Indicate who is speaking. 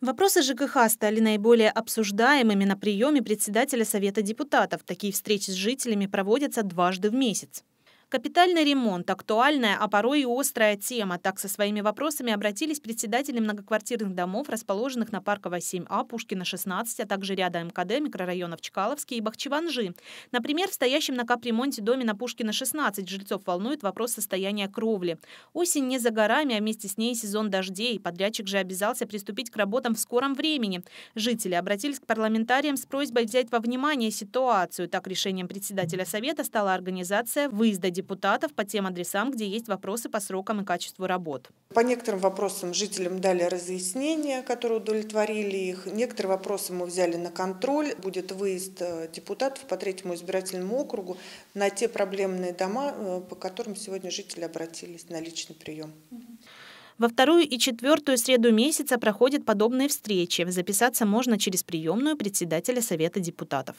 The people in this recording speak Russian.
Speaker 1: Вопросы ЖКХ стали наиболее обсуждаемыми на приеме председателя Совета депутатов. Такие встречи с жителями проводятся дважды в месяц. Капитальный ремонт – актуальная, а порой и острая тема. Так со своими вопросами обратились председатели многоквартирных домов, расположенных на Парковой 7А, Пушкина 16, а также ряда МКД, микрорайонов Чкаловский и Бахчеванжи. Например, в стоящем на капремонте доме на Пушкина 16 жильцов волнует вопрос состояния кровли. Осень не за горами, а вместе с ней сезон дождей. Подрядчик же обязался приступить к работам в скором времени. Жители обратились к парламентариям с просьбой взять во внимание ситуацию. Так решением председателя совета стала организация выезда депутатов по тем адресам, где
Speaker 2: есть вопросы по срокам и качеству работ. По некоторым вопросам жителям дали разъяснения, которые удовлетворили их. Некоторые вопросы мы взяли на контроль. Будет выезд э, депутатов по третьему избирательному округу на те проблемные дома, э, по которым сегодня жители обратились на личный прием.
Speaker 1: Во вторую и четвертую среду месяца проходят подобные встречи. Записаться можно через приемную председателя Совета депутатов.